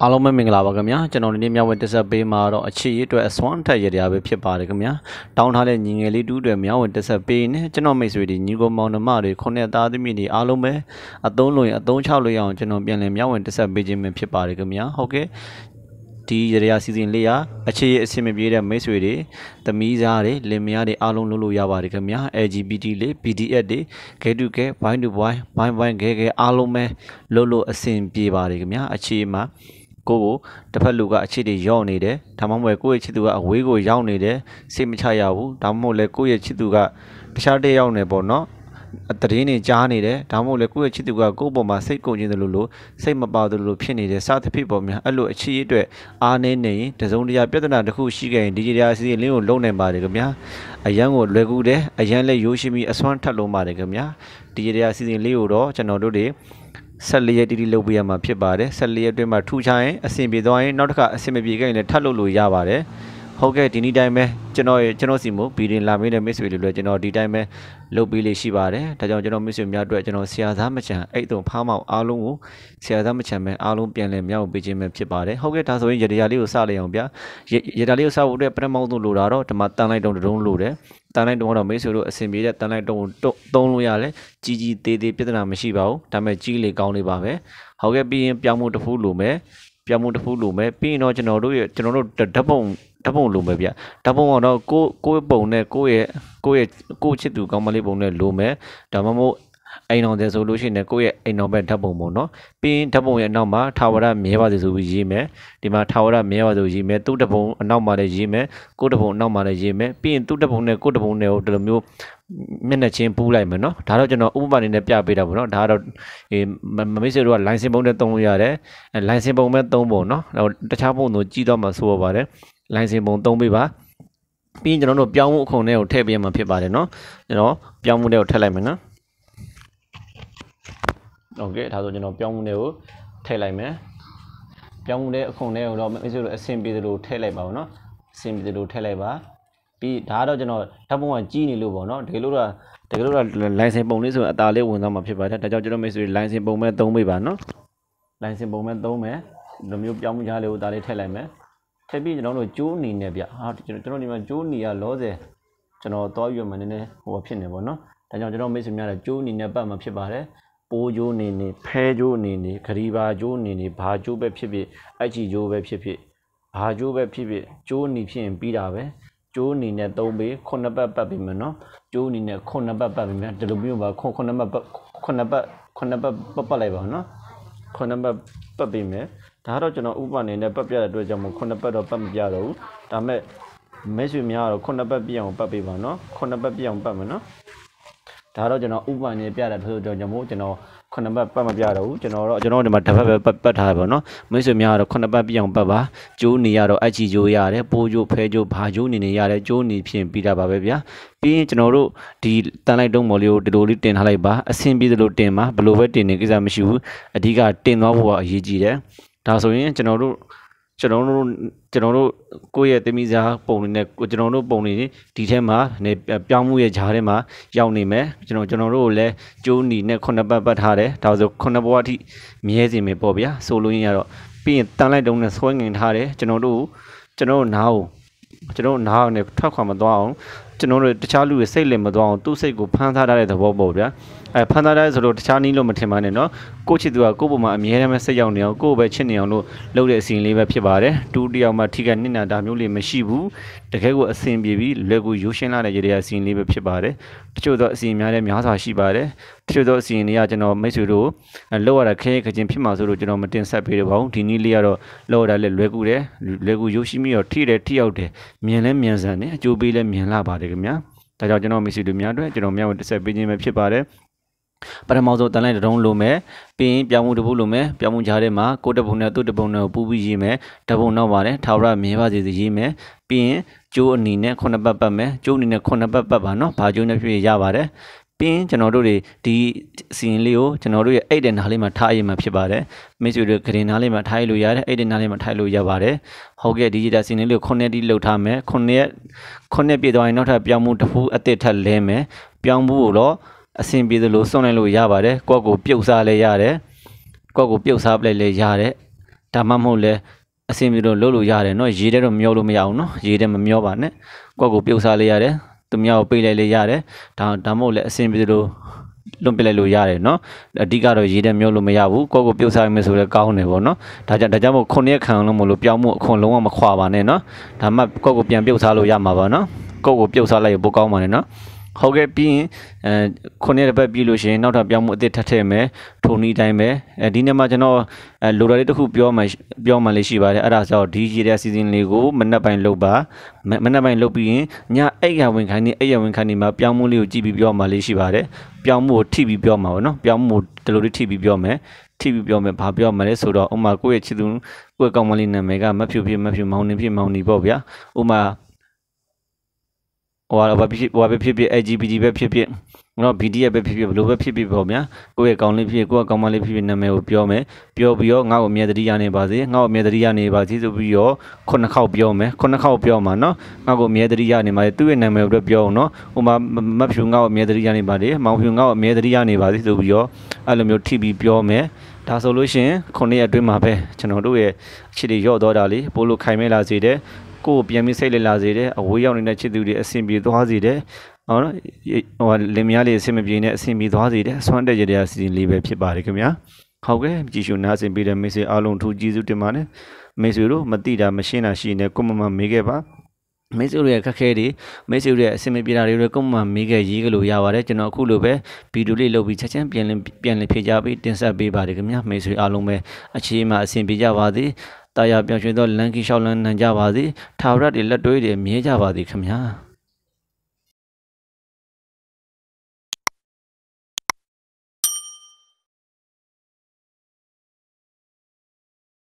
အားလုံးပဲမင်္ဂလာပါခင်ဗျာကျွန်တော်ဒီနေ့မြဝတီတက်ဆက်ပေးမှာတော့အခြေရေးအတွက်အစွမ်းထက်ရတရားပဲဖြစ်ပါတယ်ခင်ဗျာတောင်းထားတဲ့ညီငယ်လေးတူးတွေမြဝတီတက်ဆက်ပေးနေကျွန်တော်မိတ်ဆွေတွေညီကောင်မောင်နှမတွေခုနှစ်သားသမီးတွေအားလုံးပဲအသုံးလို့ရင်အသုံးချလို့ရအောင်ကျွန်တော်ပြန်လည်မြဝတီတက်ဆက်ပေးခြင်းပဲဖြစ်ပါတယ်ခင်ဗျာဟုတ်ကဲ့ဒီရရစီစဉ်လေးရာအခြေအဆင်မပြေတဲ့မိတ်ဆွေတွေသမီးစားတွေလင်မယားတွေအားလုံးလုပ်လို့ရပါတယ်ခင်ဗျာ LGBT လေး BDF တွေ gay to gay wine to wine wine wine gay gay အားလုံးပဲလုပ်လို့အဆင်ပြေပါတယ်ခင်ဗျာအခြေမှာကိုကိုတစ်ဖက်လူကအချစ်တွေယော့နေတယ်ဒါမှမဟုတ်ကိုယ့်ရဲ့ချစ်သူကအဝေးကိုရောက်နေတယ်စိတ်မချရဘူးဒါမှမဟုတ်လေကိုယ့်ရဲ့ချစ်သူကတခြားတယောက်နေပေါ့နော်တရင်နေကြားနေတယ်ဒါမှမဟုတ်လေကိုယ့်ရဲ့ချစ်သူကကိုယ့်ပေါ်မှာစိတ်ကုန်ခြင်းသလိုလိုစိတ်မပါသလိုလိုဖြစ်နေတယ်စသဖြင့်ပေါ့များအဲ့လိုအချစ်ရအတွက်အားနေနေရင်တစုံတရာပြဿနာတစ်ခုရှိခဲ့ရင်ဒီကြရာစီလင်းကိုလုံနိုင်ပါတယ်ခင်ဗျာအရန်ကိုလွယ်ကူတယ်အရန်လည်းရိုးရှင်းပြီးအစွမ်းထက်လုံးပါတယ်ခင်ဗျာဒီကြရာစီစဉ်လေးကိုတော့ကျွန်တော်တို့တွေ14ရက်တိတိလုပ်ပေးရမှာဖြစ်ပါတယ်14ရက်အတွင်းမှာထူချရင်အဆင်ပြေသွားရင်နောက်တစ်ခါအဆင်မပြေခဲ့ရင်လည်းထပ်လုပ်လို့ရပါတယ်။ဟုတ်ကဲ့ဒီနေ့တိုင်းပဲကျွန်တော်ကျွန်တော်စီမို့ဗီဒင်လာမင်းတဲ့မိတ်ဆွေတွေလည်းကျွန်တော်ဒီတိုင်းပဲလုပ်ပေးလေးရှိပါတယ်ဒါကြောင့်ကျွန်တော်မိတ်ဆွေများအတွက်ကျွန်တော်ဆရာသားမချန်အဲ့တုံဖားမောင်အားလုံးကိုဆရာသားမချန်ပဲအားလုံးပြန်လည်မြောက်ပေးခြင်းပဲဖြစ်ပါတယ်ဟုတ်ကဲ့ဒါဆိုရင်ရတရားလေးကိုစလိုက်အောင်ဗျာရတရားလေးကိုစဖို့အတွက်ပထမဆုံးလိုတာတော့ဒီမှာတန်လိုက်တုံတုံလိုတယ်တန်လိုက်တုံတော့မိတ်ဆွေတို့အဆင်ပြေတဲ့တန်လိုက်တုံကိုသုံးလို့ရတယ်ကြီးကြီးသေးသေးပြဿနာမရှိပါဘူးဒါပေမဲ့ကြီးလေကောင်းလေးပါပဲဟုတ်ကဲ့ပြီးရင်ပြောင်းမှုတစ်ခုလိုမယ်ပြောင်းမှုတစ်ခုလိုမယ်ပြီးရင်တော့ကျွန်တော်တို့ရဲ့ကျွန်တော်တို့ဓာတ်ပုံဓာတ်ပုံလိုမယ်ဗျဓာတ်ပုံကတော့ကိုကိုပုံနဲ့ကိုရဲ့ကိုရဲ့ကိုချစ်သူကောင်းမလေးပုံနဲ့လိုမယ်ဒါမှမဟုတ်အိမ်တော်တယ်ဆိုလို့ရှိရင်ကိုယ့်ရဲ့အိမ်တော်ဘက်ဓာတ်ပုံပေါ့နော်ပြီးရင်ဓာတ်ပုံရဲ့နောက်မှာထာဝရမြဲပါစေဆိုပြီးရေးမယ်ဒီမှာထာဝရမြဲပါစေရေးမယ်သူ့ဓာတ်ပုံအနောက်မှာလည်းရေးမယ်ကိုယ့်ဓာတ်ပုံအနောက်မှာလည်းရေးမယ်ပြီးရင်သူ့ဓာတ်ပုံနဲ့ကိုယ့်ဓာတ်ပုံနဲ့ဟိုဒီလိုမျိုးမျက်နှာချင်းပူးလိုက်မယ်နော်ဒါတော့ကျွန်တော်ဥပမာအနေနဲ့ပြပေးတာပေါ့နော်ဒါကတော့အေးမမိတ်ဆွေတို့က line စင်ပုံနဲ့သုံးလို့ရတယ် line စင်ပုံပဲသုံးပုံနော်တခြားပုံတို့ကြည့်တော့မှဆိုရပါတယ်လိုင်စင်ပုံသုံးပေးပါပြီးရင်ကျွန်တော်တို့ပြောင်းမှုအခွန်တွေကိုထည့်ပေးမှဖြစ်ပါတယ်เนาะကျွန်တော်ပြောင်းမှုတွေကိုထည့်လိုက်မယ်နော်โอเคဒါဆိုကျွန်တော်ပြောင်းမှုတွေကိုထည့်လိုက်မယ်ပြောင်းမှုတဲ့အခွန်တွေကိုတော့မိတ်ဆွေတို့အဆင်ပြေသလိုထည့်လိုက်ပါဦးเนาะအဆင်ပြေသလိုထည့်လိုက်ပါပြီးဒါကတော့ကျွန်တော်ဓာတ်ပုံကကြီးနေလို့ပေါ့เนาะတကယ်လို့တော့တကယ်လို့တော့ license ပုံလေးဆိုရင်အသာလေးဝင်သွားမှာဖြစ်ပါတယ်ဒါကြောင့်ကျွန်တော်မိတ်ဆွေ license ပုံမဲ့သုံးပေးပါเนาะ license ပုံမဲ့သုံးမယ်ဒီလိုမျိုးပြောင်းမှုကြားလေးကိုဒါလေးထည့်လိုက်မယ်ထပ်ပြီးကျွန်တော်တို့ကျိုးနေနေဗျဟာကျွန်တော်ဒီမှာကျိုးနေရလောဆယ်ကျွန်တော်သွားပြီးမှနည်းနည်းဟိုဖြစ်နေပေါ့နော်ဒါကြောင့်ကျွန်တော်မိတ်ဆွေများလည်းကျိုးနေနေပတ်မှာဖြစ်ပါတယ်ပိုးကျိုးနေနေဖဲကျိုးနေနေခရီးပါကျိုးနေနေဘာကျိုးပဲဖြစ်ဖြစ်အချီကျိုးပဲဖြစ်ဖြစ်ဘာကျိုးပဲဖြစ်ဖြစ်ကျိုးနေဖြစ်ရင်ပြီးတာပဲကျိုးအနေနဲ့3ပေး9ပတ်ပတ်ပြီးမယ်နော်ကျိုးအနေနဲ့9ပတ်ပတ်ပြီးမယ်ဒီလိုမျိုးပါ9ပတ်9ပတ်9ပတ်ပတ်ပတ်လိုက်ပါနော်9ပတ်ပတ်ပြီးမယ်ဒါကတော့ကျွန်တော်ဥပမာအနေနဲ့ပတ်ပြတဲ့အတွက်ကြောင့်မို့ခုနှစ်ပတ်တော့ပတ်မပြတော့ဘူးဒါမဲ့မဲဆွေများကတော့ခုနှစ်ပတ်ပြအောင်ပတ်ပေးပါနော် ခုနှစ်ပတ်ပြအောင်ပတ်မယ်နော်ဒါတော့ကျွန်တော်ဥပမာအနေနဲ့ပြတာဆိုတော့ကျွန်တော်ကျွန်တော်ခုနှစ်ပတ်ပတ်မပြတော့ဘူးကျွန်တော်တော့ကျွန်တော်ဒီမှာတစ်ပတ်ပဲပတ်ပတ်ထားပါတော့မိတ်ဆွေများကတော့ခုနှစ်ပတ်ပြအောင်ပတ်ပါကျိုးနေရတော့အချီကျိုးရတယ်ပိုးကျိုးဖဲကျိုးဘာကျိုးနေနေရတယ်ကျိုးနေဖြစ်ပြီးတာပါပဲဗျာပြီးရင်ကျွန်တော်တို့ဒီတန်လိုက်တုံးမော်လေးကိုဒီလိုလေးတင်ထားလိုက်ပါအဆင်ပြေသလိုတင်ပါဘယ်လိုပဲတင်နေကိစ္စမရှိဘူးအဓိကတင်သွားဖို့ကအရေးကြီးတယ်ဒါဆိုရင်ကျွန်တော်တို့ကျွန်တော်တို့ကျွန်တော်တို့ကိုယ့်ရဲ့သမီးစားပုံတွေနဲ့ကျွန်တော်တို့ပုံတွေဒီထဲမှာနေပြောင်းမှုရဲ့ဈာထဲမှာရောက်နေမယ်ကျွန်တော်ကျွန်တော်တို့ကိုလည်းကျိုးနီနဲ့ခုနှစ်ပတ်ပတ်ထားတယ်ဒါဆိုခုနှစ်ဘဝအထိမြဲစီမယ်ပေါ့ဗျာဆိုလို့ရင်ကတော့ပြီးရင်တန်လိုက်တုံးနဲ့ဆွဲငင်ထားတယ်ကျွန်တော်တို့ကျွန်တော်နားကိုကျွန်တော်နားနဲ့ထွက်ခွာမသွားအောင်ကျွန်တော်တို့တခြားလူတွေစိတ်လင်မသွားအောင်သူ့စိတ်ကိုဖမ်းထားတဲ့သဘောပေါ့ဗျာအဲဖန်သားတယ်ဆိုတော့တခြားနည်းလို့မထင်ပါနဲ့เนาะကိုချစ်သူကကို့ပုံမှာအမြဲတမ်းစိတ်ရောက်နေအောင်ကို့ပဲချစ်နေအောင်လို့လုပ်တဲ့အစီအစဉ်လေးပဲဖြစ်ပါတယ်တူတယောက်မှထိခိုက်နစ်နာတာမျိုးလေးမရှိဘူးတကယ်ကိုအဆင်ပြေပြီးလွယ်ကူရိုးရှင်းလာတဲ့ရတဲ့အစီအစဉ်လေးပဲဖြစ်ပါတယ်တချို့သောအစီအစဉ်များလည်းများစွာရှိပါတယ်တချို့သောအစီအစဉ်တွေကကျွန်တော်မိတ်ဆွေတို့လောက်ရတာခင်းခချင်းဖြစ်မှာဆိုလို့ကျွန်တော်မတင်ဆက်ပေးတော့ပါဘူးဒီနည်းလေးကတော့လောက်ရတာလည်းလွယ်ကူတယ်လွယ်ကူရိုးရှင်းပြီးတော့ထိတယ်ထိရောက်တယ်မြင်လဲမြန်ဆန်တယ်အကျိုးပေးလဲမြန်လာပါတယ်ခင်ဗျာဒါကြောင့်ကျွန်တော်မိတ်ဆွေတို့များအတွက်ကျွန်တော်များဝင်တက်ဆက်ပေးခြင်းပဲဖြစ်ပါတယ်ပထမဆုံးတန်လိုက်တုံးလိုမယ်ပြီးရင်ပြောင်းမှုတစ်ခုလိုမယ်ပြောင်းမှုကြားထဲမှာကိုတပုံနဲ့သူ့တပုံနဲ့ပူးပြီးရေးမယ်တပုံနောက်ပါတယ်ထာဝရမြေပါစီစီရေးမယ်ပြီးရင်ကျိုးအနေနဲ့ခုနှစ်ပတ်ပတ်မယ်ကျိုးအနေနဲ့ခုနှစ်ပတ်ပတ်ပါနော်ဘာကျိုးနဲ့ဖြစ်ရပါတယ်ပြီးရင်ကျွန်တော်တို့တွေဒီစီရင်လေးကိုကျွန်တော်တို့ရဲ့အိတ်တဲ့နားလေးမှာထားရမှာဖြစ်ပါတယ်မိတ်ဆွေတို့ဂရင်နားလေးမှာထားရလို့ရတယ်အိတ်တဲ့နားလေးမှာထားလို့ရပါတယ်ဟုတ်ကဲ့ဒီဂျစ်တာစီရင်လေးကိုခုနှစ်တိလောက်ထားမယ်ခုနှစ်ခုနှစ်ပြည့်သွားရင်နောက်ထပ်ပြောင်းမှုတစ်ခုအသစ်ထပ်လဲမယ်ပြောင်းမှုကိုတော့အဆင်ပြေသလိုစွန့်လိုက်လို့ရပါတယ်ကော့ကိုပြုတ်စားလဲရတယ်ကော့ကိုပြုတ်စားပလိုက်လဲရတယ်ဒါမှမဟုတ်လဲအဆင်ပြေလို့လှုပ်လို့ရတယ်เนาะရေထဲတော့မျောလို့မရအောင်เนาะရေထဲမမျောပါနဲ့ကော့ကိုပြုတ်စားလဲရတယ်သူများကိုပိတ်လိုက်လဲရတယ်ဒါဒါမှမဟုတ်လဲအဆင်ပြေသလိုလွန်ပြလိုက်လို့ရတယ်เนาะအဓိကတော့ရေးတဲ့မျိုးလို့မရဘူးကိုယ့်ကိုပြုတ်စားရမယ်ဆိုတော့ကောင်းတယ်ပေါ့เนาะဒါကြောင့်ဒါကြောင့်မို့ခုနှစ်ခံလို့မလို့ပြောင်းမှုအခွန်လုံးဝမခွာပါနဲ့เนาะဒါမှကိုယ့်ကိုပြန်ပြုတ်စားလို့ရမှာပါเนาะကိုယ့်ကိုပြုတ်စားလိုက်ရပိုကောင်းပါတယ်เนาะဟုတ်ကဲ့ပြီးရင်အဲခုနှစ်တစ်ပတ်ပြီလို့ရှိရင်နောက်ထပ်ပြောင်းမှုအသစ်ထပ်ထည့်မယ်ထိုနည်းတိုင်းပဲအဲဒီနေ့မှာကျွန်တော်အဲလိုဒါလေးတစ်ခုပြောမှပြောမှလေးရှိပါတယ်အဲ့ဒါဆိုဒီရေတဲ့ season လေးကိုမနက်ပိုင်းလုပ်ပါမနက်ပိုင်းလုပ်ပြီးရင်ညအဲ့ရဝင်ခိုင်းနေအဲ့ရဝင်ခိုင်းနေမှာပြောင်းမှုလေးကိုကြည့်ပြီးပြောမှလေးရှိပါတယ်ပြောင်းမှုကိုထိပြီးပြောမှာပေါ့နော်ပြောင်းမှုဒီလိုလေးထိပြီးပြောမယ်ထိပြီးပြောမယ်ဘာပြောမလဲဆိုတော့ဥမာကိုယ့်ရဲ့ချစ်သူကိုယ့်ကောင်မလေးနာမည်ကမဖြူဖြစ်မဖြူမောင်နေဖြစ်မောင်နေပေါ့ဗျာဥမာဟိုဟာဘာဖြစ်ဟိုဟာပဲဖြစ်ဖြစ် LGBT ပဲဖြစ်ဖြစ်နော် BDF ပဲဖြစ်ဖြစ်ဘလို့ပဲဖြစ်ဖြစ်ပေါ့ဗျာကိုယ့်ရဲ့ကောင်းလေးဖြစ်ဖြစ်ကိုယ့်ကကောင်းမလေးဖြစ်ဖြစ်နာမည်ကိုပြောမယ်ပြောပြီးတော့ငါ့ကိုအမြဲတည်းရနေပါစေငါ့ကိုအမြဲတည်းရနေပါစေဆိုပြီးတော့ခုနှစ်ခေါက်ပြောမယ်ခုနှစ်ခေါက်ပြောမှာနော်ငါ့ကိုအမြဲတည်းရနေပါစေသူ့ရဲ့နာမည်ကိုပြောအောင်နော်ဟိုမှာမတ်ဖြူငါ့ကိုအမြဲတည်းရနေပါစေမောင်ဖြူငါ့ကိုအမြဲတည်းရနေပါစေဆိုပြီးတော့အဲ့လိုမျိုးထိပြီးပြောမယ်ဒါဆိုလို့ရှင်ခုနှစ်ရက်အတွင်းမှာပဲကျွန်တော်တို့ရဲ့အခြေတွေရော့တော့တာလေးပို့လို့ခိုင်မဲလာစေတဲ့ကိုယ်ပြန်ပြီးစိတ်လည်လာစေတယ်အဝေးရောက်နေတဲ့ချစ်သူတွေအဆင်ပြေသွားစေတယ်ဟုတ်နော်ဟိုလင်မယားလေးအဆင်မပြေနဲ့အဆင်ပြေသွားစေတယ်ဆွမ်းတက်ကြတဲ့အစီအစဉ်လေးပဲဖြစ်ပါတယ်ခင်ဗျာဟုတ်ကဲ့ကြည့်ရှုနားဆင်ပေးတဲ့မိတ်ဆွေအားလုံးထူးကျေးဇူးတင်ပါတယ်မိတ်ဆွေတို့မတိတာမရှင်းတာရှိနေကိုမမမေးခဲ့ပါမိတ်ဆွေတို့ရဲ့ခက်ခဲတွေမိတ်ဆွေတို့ရဲ့အဆင်မပြေတာတွေကိုကိုမမေးခဲ့ရေးကလို့ရပါတယ်ကျွန်တော်အခုလိုပဲဗီဒီယိုလေးလုပ်ပြီးချက်ချင်းပြန်လည်ပြန်လည်ဖြေကြပြီးတင်ဆက်ပေးပါတယ်ခင်ဗျာမိတ်ဆွေအားလုံးပဲအခြေအမှအဆင်ပြေကြပါစေတာယာပြောင်ရွှင်သောလန်ကီလျှောက်လန်းနိုင်ကြပါစေ။ထာဝရ၏လက်တွဲတွေမြဲကြပါသည်ခမညာ။